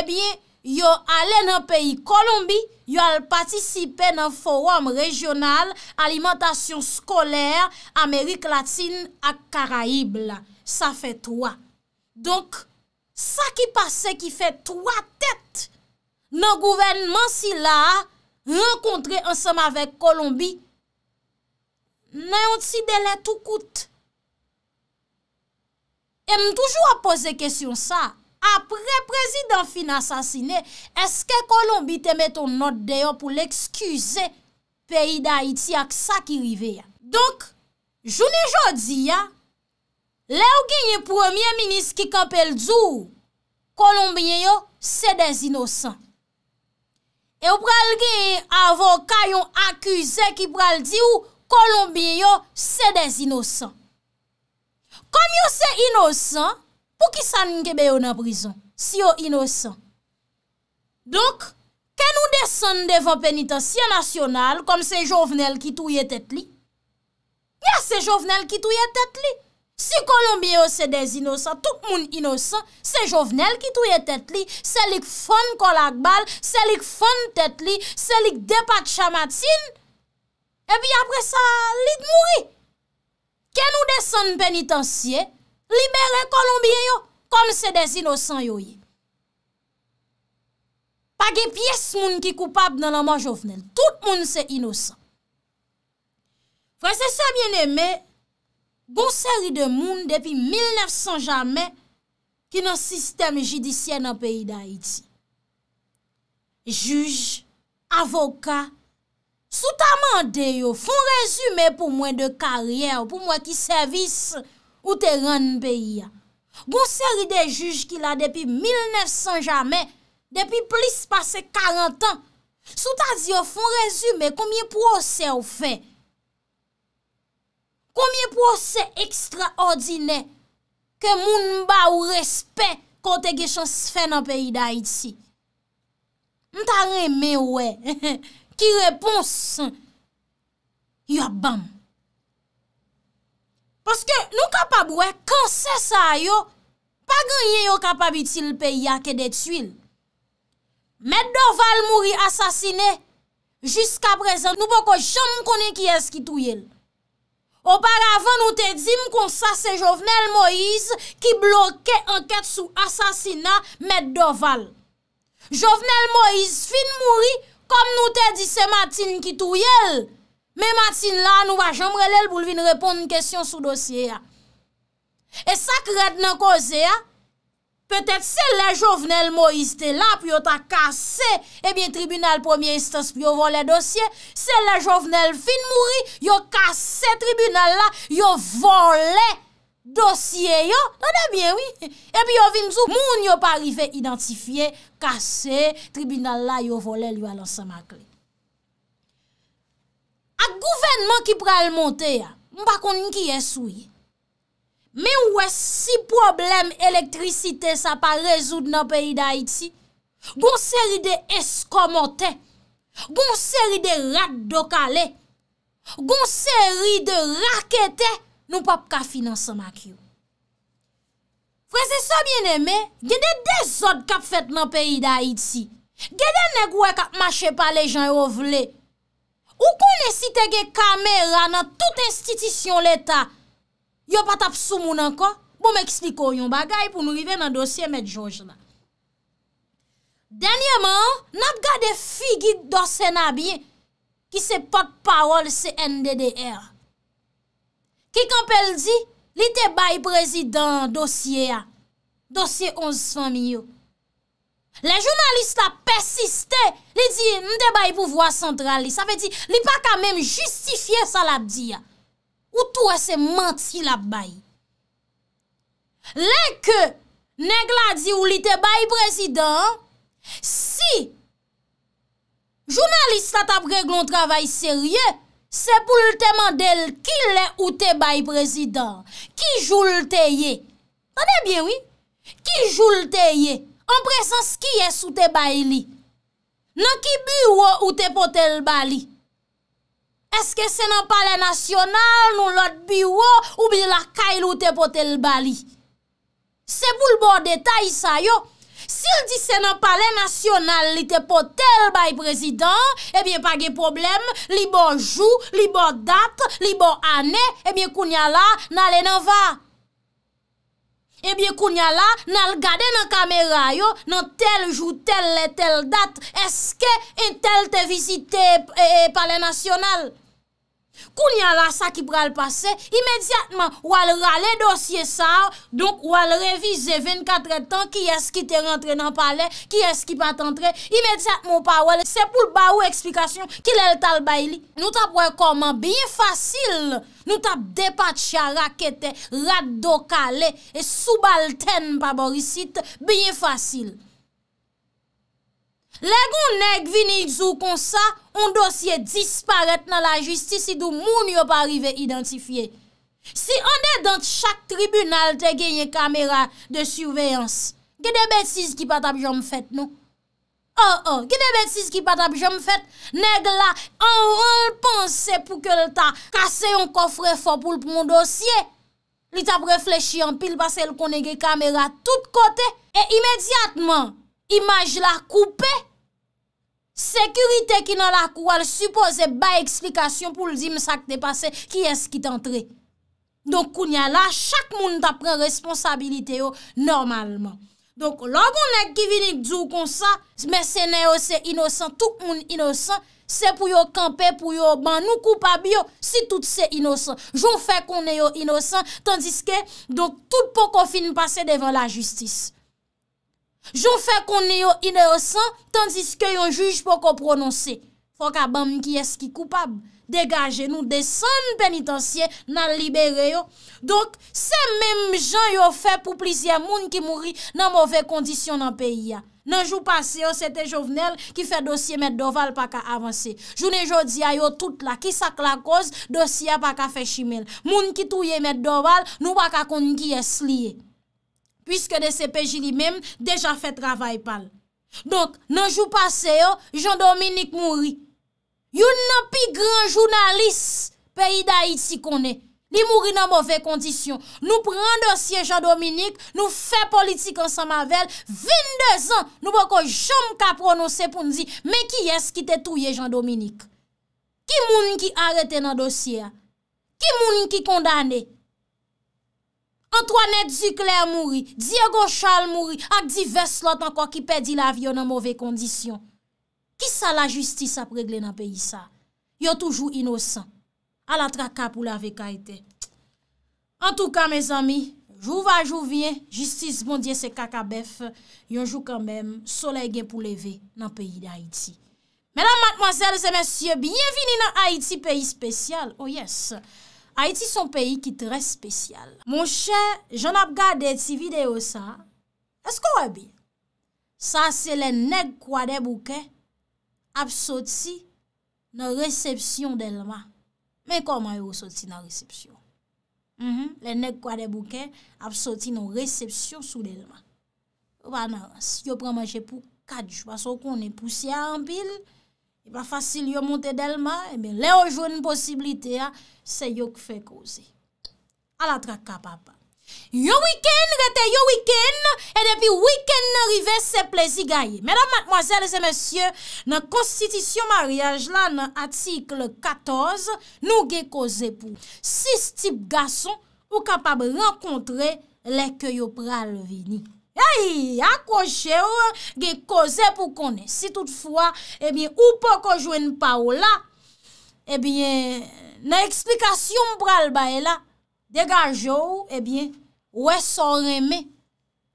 ebyen eh yo alè nan peyi Kolombi, yo al patisipe nan forum rejyonal, alimentasyon skolèr, Amerik Latine ak Karaibla. Sa fè troa. Donk, sa ki pase ki fè troa tèt, nan gouvenman si la, renkontre ansanm avèk Kolombi, nan yon ti dele tout kout. E m m'm toujou a pose kesyon sa, apre prezident fina sasine, eske Kolombi teme ton not deyo pou l'ekskuze peyi da Haiti ak sa ki rive ya. Donk, jouni jodi ya, le ou genye premier minis ki kapel dzou, Kolombiye yo se de zinousan. E ou pral genye avokayon akuse ki pral di ou, Kolombiye yo se de zinousan. Amyo se inosan pou ki san ngebeyo na prizon si yo inosan. Donk, ken ou desen deva penitansye nasyonal kom se jovenel ki touye tet li? Ya se jovenel ki touye tet li. Si kolombiyo se de inosan, tout moun inosan, se jovenel ki touye tet li, se lik fon kolak bal, se lik fon tet li, se lik depat chamat sin, e bi apre sa lid mouri. Ken nou desan penitansye, libere Kolombie yo, kon se des inosan yo yi. Page piyes moun ki koupab nan la manjofnel, tout moun se inosan. Fransese bien eme, gonseri de moun depi 1900 jamen ki nan sistem jidisyen nan peyi da Haiti. Juj, avoka, Souta mande yo, fon rezume pou mwen de karyen ou pou mwen ki servis ou te ran n'peyi ya. Gon seri de juj ki la depi 1900 jamen, depi plis pase 40 an. Souta di yo, fon rezume, komye proses ou fe. Komiye proses ekstra ordine ke moun mba ou respen kote ge chan se fe nan peyi da iti. Mta reme wey. ki repons, yabam. Paske nou kapab wè, kan se sa yo, pa genye yo kapab itil pe yake detuil. Med Doval mouri asasine, jiska prezent, nou poko jom konen ki eski tou yel. Oparavan nou te dim kon sa se Jovenel Moïse, ki bloke anket sou asasina Med Doval. Jovenel Moïse fin mouri, Kom nou te di se matin ki tou yel, me matin la nou va jomre lel pou lvin repon n'kesyon sou dosye ya. E sak red nan koze ya, petet se le jovnel mo yiste la pou yo ta kase, ebyen tribunal premier yistes pou yo vole dosye, se le jovnel fin mouri yo kase tribunal la yo vole. dosye yo, nonè bien wè, epi yo vin zou, moun yo pa rive identifiye, kase, tribunal la yo vole, lyo alo sa ma kli. A gouvenman ki pral monte ya, mba kon nki esouye, mwen wè si problem elektrisite sa pa rezoud nan peyi da iti, goun seri de eskomote, goun seri de radokale, goun seri de rakete, Nou pap ka finanseman ki yo. Frense sobyen eme, gede dezod kap fet nan peri da Haiti. Gede negwe kap mache pa le jan yo vle. Ou kon ne site ge kamera nan tout institisyon l'Etat. Yo pat ap sou moun anko, bon me eksli koyon bagay pou nou rive nan dosye met jonge la. Danyeman, nan gade figi dosye nabye ki se pat parol se NDDR. Ki kampel di li te bayi prezidant dosye a. Dosye 11-5 miyo. Le jounalista pesiste li di li te bayi pouvoi centrali. Sa fe di li pa kamen justifiye sa la di a. Ou tou ese manti la bayi. Le ke negla di ou li te bayi prezidant. Si jounalista tap reglon travay serye. Se pou lte mandel ki le ou te baye prezident, ki joul te ye, ane bie wii, ki joul te ye, an presans ki es ou te baye li. Nan ki biwo ou te potel bali. Eske se nan pale nasyonal nou lot biwo ou bi la kayl ou te potel bali. Se pou lbo detay sa yo, se pou lbo detay sa yo, se pou lbo detay sa yo, se pou lbo detay sa yo, Sil disen nan pale nasyonal li te po tel bay prezident, ebyen pa ge problem li bon jou, li bon dat, li bon ane, ebyen kounyala nan le nan va. Ebyen eh kounyala nan gade nan kamerayo nan tel jou, tel le, tel dat, eske en tel te visite eh, eh, pale nasyonal. Koun yara sa ki pral pase, imediatman wale rale dosye sa wale revize 24 etan ki eski te rentre nan pale, ki eski pat entre, imediatman wale sepoul ba ou eksplikasyon ki lel tal bay li. Nou tap wè koman, biye fasil, nou tap depat chara kete, rat do kale, e sou balten pa borisite, biye fasil. Le goun neg vinidzou kon sa, on dosye disparet nan la justis idou moun yo pa rive identifiye. Si an de dan chak tribunal te genye kamera de suveyans, ge de betis ki pata bjom fèt, nou? Oh, oh, ge de betis ki pata bjom fèt, neg la an ron lpense pou ke lta kase yon kofre fòpoul pou moun dosye. Li tap reflechi an pil basel kon e genye kamera tout kote e imediatman imaj la koupe Sekurite ki nan la kouwal supose ba eksplikasyon pou l di msak de pase ki eski tentre. Donk kounya la, chak moun ta pren responsabilite yo normalman. Donk logon ek ki vinik djou konsa, mese neo se inosan, tout moun inosan, se pou yo kampe, pou yo banou, koupa biyo, si tout se inosan. Joun fe kon yo inosan, tandiske, donk tout poko fin pase devan la justis. Joun fè konye yon inersan, tandis ke yon juj pou kon prononse. Fò ka bam ki eski koupab, degaje nou de san penitansye nan libere yon. Donk, se menm joun yon fè pou plizye moun ki mouri nan mouve kondisyon nan peyi ya. Nan jou pase yon, se te jovenel ki fè dosye mèd doval pa ka avanse. Joun e jodi a yon tout la, ki sak la koz, dosye pa ka fè shimel. Moun ki touye mèd doval, nou baka konye ki esliye. Piske de se peji li mem, deja fe travay pal. Donk, nan jou pase yo, Jean-Dominique mouri. Yon nan pi gran jounalis peyi da iti konen. Li mouri nan mouve kondisyon. Nou pren dosye Jean-Dominique, nou fe politik ansan mavel, 22 an nou bako jom ka pronose pou ndi, me ki es ki te touye Jean-Dominique. Ki moun ki arete nan dosye a? Ki moun ki kondane a? Antoine Duclerc mouri, Diego Charles mouri, ak di vers lot anko ki pedi la vyon an mouve kondisyon. Ki sa la justice ap regle nan peyi sa? Yon toujou inosan, ala tra kap ou la vek a ete. An tou ka, mes ami, jou va, jou vye, justice bondye se kaka bef, yon jou kanmem, sole gen pou leve nan peyi de Haiti. Mèlan matmazèl, se mèsyè, biyevini nan Haiti, peyi spesyal, oh yes! Ha iti son peyi ki tre spesyal. Mon chè, jen ap gade ti video sa, esko wè bi? Sa se le neg kwa de bouke ap soti nan resepsyon delman. Men koman yo soti nan resepsyon? Le neg kwa de bouke ap soti nan resepsyon sou delman. Yo premanche pou kadj, baso konen pousi anpil anpil. E pa fasil yo monte delman, e mi le ojoun posibilite a, se yo k fe koze. A la tra kapap. Yo wiken, rete yo wiken, e depi wiken n'arive se plezi gaye. Medan matmoasele se mesye, nan konstitisyon maryaj la nan atikle 14, nou ge koze pou 6 tip gason pou kapap renkontre leke yo pral vini. ya yi akoshe ou ge koze pou konen. Si toutfwa, ebyen, ou po kojwen pa ou la, ebyen, na eksplikasyon mbral ba e la, degaj ou, ebyen, ou e sor eme,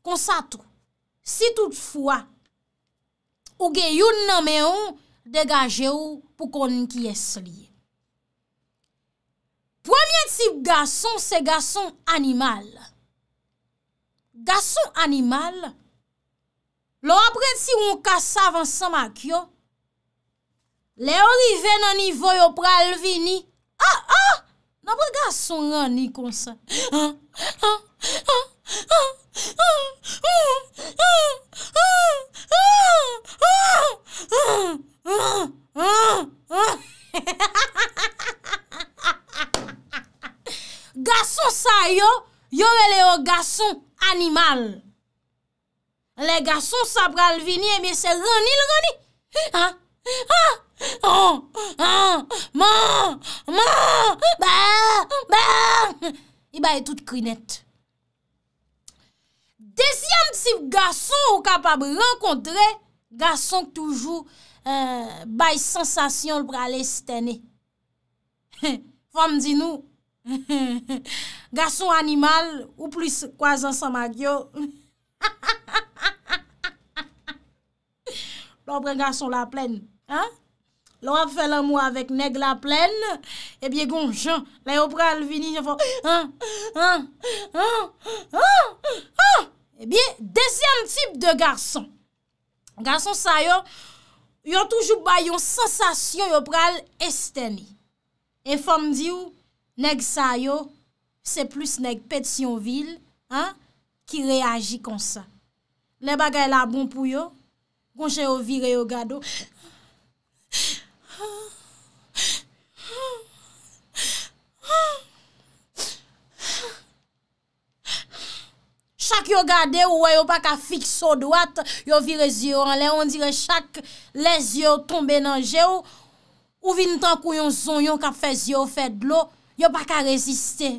konsatou. Si toutfwa, ou ge yon name ou, degaj ou pou konen ki esri. Premier tip gason, se gason animal. Gason animal, lo apret si yon kasa avan san mak yo, le yo rive nan nivyo yo pralvi ni, ah ah, nan apret gason an ni konsan. Gason sa yo, yo le le yo gason, Animal. Le gason sa pral vini, e mi se roni l roni. Ha? Ha? Ha? Ha? Ma? Ma? Ba? Ba? I bay tout krinet. Desyam tip gason ou kapab renkontre, gason toujou euh, bay sensasyon l pral estene. Fom di nou, Garson animal Ou plis kwa zan sa ma gyo Lora pre garson la plen Lora fe l'amou avèk neg la plen Ebyè gonj La yo pral vini Ebyè desyan tip de garson Garson sa yo Yo toujou ba yon sensasyon Yo pral esteni E fèm di ou Neg sa yo, se plus neg pet si yon vil, ki reagi kon sa. Ne bagay la bon pou yo, konche yo vire yo gado. Chak yo gade ou wè yo pa ka fik so dwat, yo vire zyo anle, on dire chak le zyo tombe nan jè ou, ou vin tan kou yon zon yon ka fe zyo fe dlo, Yo pa ka reziste.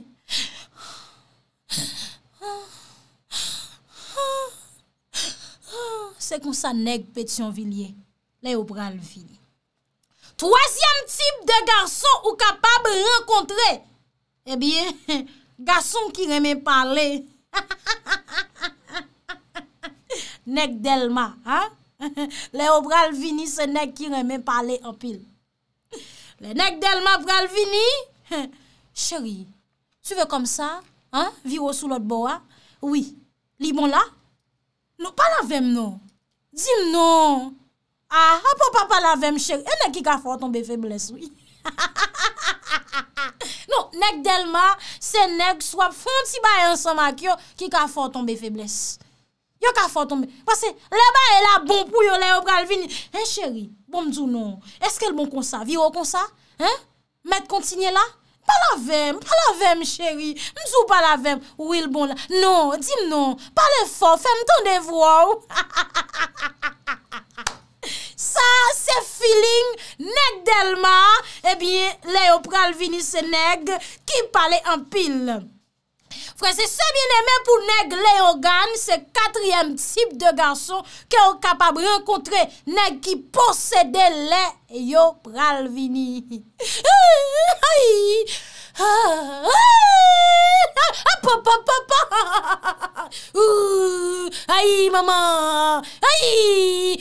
Se kon sa neg Petionvillier, le obralvini. Troasyan tip de garson ou kapab renkontre, ebyen, eh gason ki reme pale. Neg Delma, le obralvini se neg ki reme pale opil. Le neg Delma obralvini, le obralvini se neg ki reme pale. Chéri, tu ve kom sa, virou sou lot bo a? Ouwi, li bon non, la? Non, non. Ah, ah, pa la vem non. Dime non. A, apon pa la vem chéri. E nek ki ka fortanbe febles. Non, nek delma, se nek, swap, fonti ba yon soma kyo, ki ka fortanbe febles. Yo ka fortanbe. Wase, le ba e la bon pou yo le yo pral vini. E chéri, bon mdou non. Eske l bon kon sa? Virou kon sa? Hein? Met kontinye la? Palavem, palavem cheri, mzou palavem, wil bon la, non, di mnon, pale fof, fèm tonde vwou. Sa, se filin, neg del ma, e eh bie, le opral vini se neg, ki pale an pil. Fransè se bien emè pou nèk Léon Gagne, se katrièm tip de ganson ke yon kapab renkontre nèk ki posède Léon Ralfini. Po, po, po, po, po! Ou, ou, ou, ou, ou, ou, ou, ou, ou, ou, ou, ou, ou, ou! Ou, ou, ou, ou, ou, ou, ou, ou, ou, ou,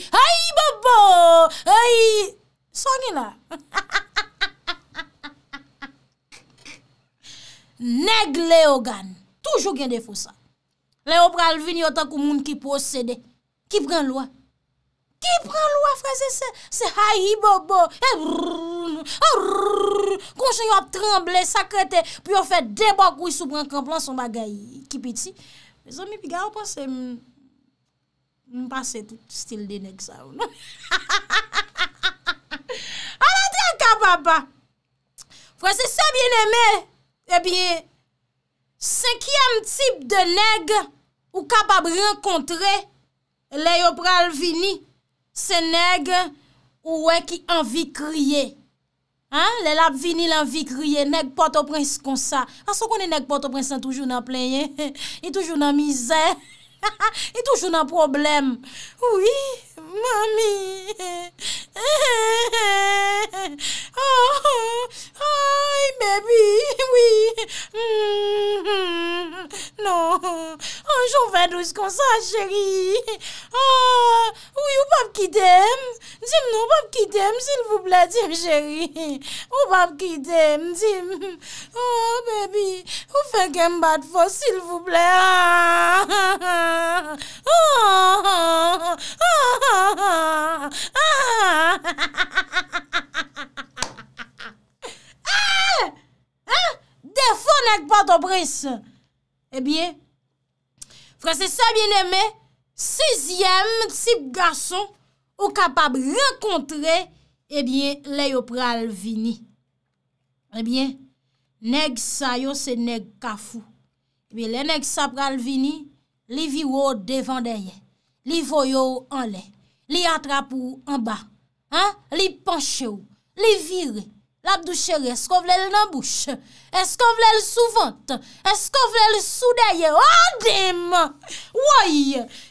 ou, ou, ou, ou! Soni la! Ha, ha, ha, ha! Neg Leo gane, toujou gen defousan. Leo pral vini yotan kou moun ki posede. Ki pren lwa. Ki pren lwa fraze se. Se hayi bobo. Konchany eh, ap tremble sakrete. Pyo fè debak wisou pran kran plan son bagay. Ki peti. Me zom mi pi gawa pan se. M passe tout stil di nek sa. An an te ap kapapa. Fraze se bien eme. E biye, sekiyem tip de neg ou kapab renkontre le yo pral vini, se neg ou we ki anvi kriye. Le lap vini l'anvi kriye, neg poto prens kon sa. Aso konen neg poto prens an toujou nan pleye, toujou nan mizè. E toujou nan problem. Ouwi, mami. Ehehehe. A, a, a, ay, bebi. Ouwi. M, m, mm-hmm. m. Non. Anjou fè douz kon sa, chéri. A, oh, ouwi, ou pap ki dem. Dim nou, pap ki dem, sil vou blè, dim chéri. Ou pap ki dem, dim. A, bebi. Ou oh, fè gen bad fò, sil vou blè. A, a, a, a. Depo neg patopris Epye Fransese bieneme Sizyem tip gason Ou kapab rencontre Epye le yo pralvini Epye Neg sayo se neg kafou Epye le neg sapralvini Li viwo devan deye, li voyo anle, li atrapo anba, li panche ou, li vire. Labdou chere, esko vle l nan bouch, esko vle l souvante, esko vle l soudeye. Oh dem, woy,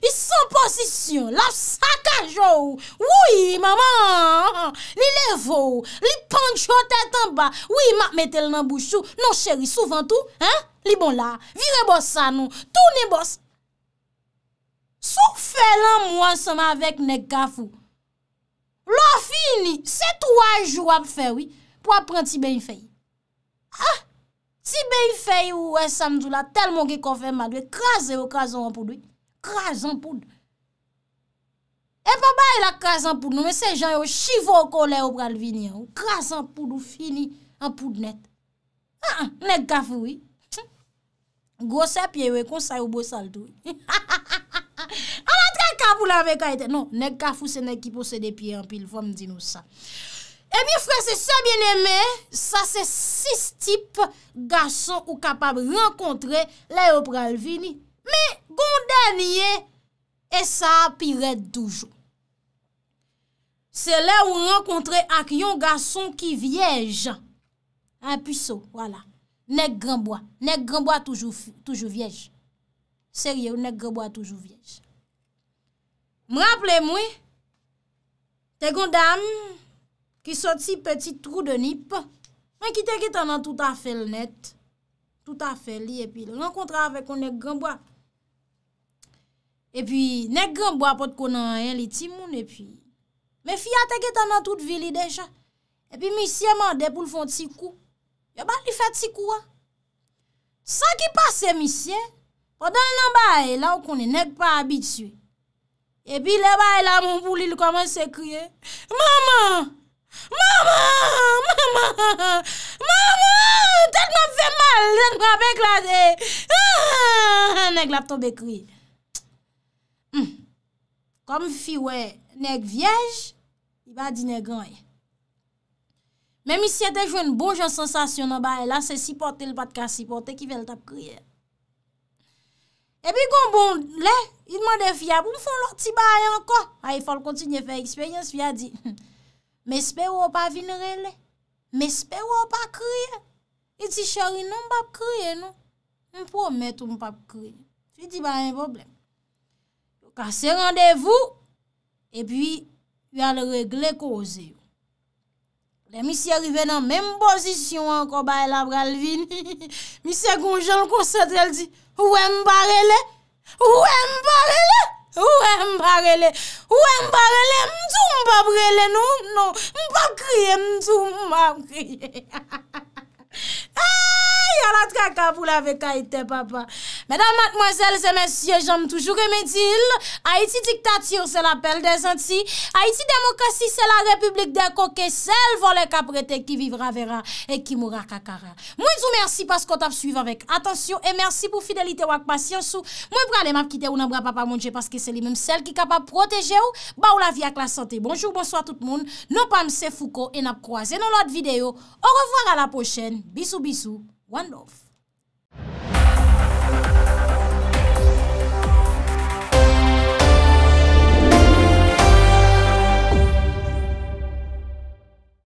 i son posisyon, la sakajou, woy maman, li levou, li panche ou tete anba, woy mak metel nan bouchou. Non chere, souvante ou, li bon la, vire bossa nou, toune bossa. Sou fè lan mwen seman avèk ne gafou. Lò fini, se tou ajou ap fè wè, pou ap pran ti bè yon fè yon. Ah, ti bè yon fè yon wè samzou la, tel mongi kon fè mag wè, krasè yon krasè yon poud wè. Krasè yon poud wè. E pa bay e la krasè yon poud wè, se jan yon chivò kòlè yon pral vini yon. Krasè yon poud wè, fini yon poud net. Ah, ne gafou wè. Gosep yon wè, konsay yon bò sald wè. Ha ha ha. A la tre kapou la vek a ete. Non, nek kapou se nek ki pose de pi en pil. Fom di nou sa. Ebi fran, se se bien eme, sa se sis tip gason ou kapab renkontre le opral vini. Me, goun denye, e sa apiret doujou. Se le ou renkontre ak yon gason ki viej. En piso, wala. Nek granboa. Nek granboa toujou viej. Serye ou nek granboa toujou viej. Mwen aple mwen, te kon dam, ki soti peti trou de nip, mwen ki teke tanan tout afe l net, tout afe li, epi l an kontra ave kon nek genboa. Epi, nek genboa pot konan en li timoun, epi, men fya teke tanan tout vili deja, epi misye mande pou l fon ti kou, yo ba li fet ti kou an. Sa ki pase misye, o dan nan bae la ou kon nek pa abitue. E pi le baye la moun pou li l koman se kriye, maman, maman, maman, maman, tel moun fe mal, jen moun apen klasen, ah! nek l ap tobe kriye. Hmm. Kom fiwe, nek viej, li ba di nek ganye. Memi si ete jwen bon jen sensasyon nan baye la, se si pote l vatka, si pote ki vel tap kriye. E pi gom bon le, il mande fi a bou foun lor ti baye anko. A yi fol konti nye fe eksperyans fi a di. Hmm, me spero pa vin re le. Me spero pa kriye. E ti chori nou mbap kriye nou. M pou omet ou mbap kriye. Fi ti baye an problem. Kase randevou. E pi vi al regle ko oze yo. E mi se rive nan menm posisyon an ko baye la pral vini. Mi se konjol konset el di, Ouè mbarele, ouè mbarele, ouè mbarele, Ouè mbarele mtou mpa brele nou nou, Mpa kriye mtou mpa kriye. Ay, alat kaka pou lave kaiten papa. Medan matmozel, zemensye, jom toujou remedil. Haiti diktatir, zel apel de zanti. Haiti demokrasi, zel la republik de koke. Sel volen kaprete ki vivra vera e ki mura kakara. Mwen sou mersi paskot ap suyve avèk. Atensyon e mersi pou fidelite wak pasyansou. Mwen pranem ap kite ou nan bra papa mounje paske seli mèm sel ki kapap proteje ou ba ou la vi ak la sante. Bonjour, bonsoit tout moun. Non panse fouko en ap kroaze nan lot videyo. Au revoar a la pochen. Bisou. Bisu, one love.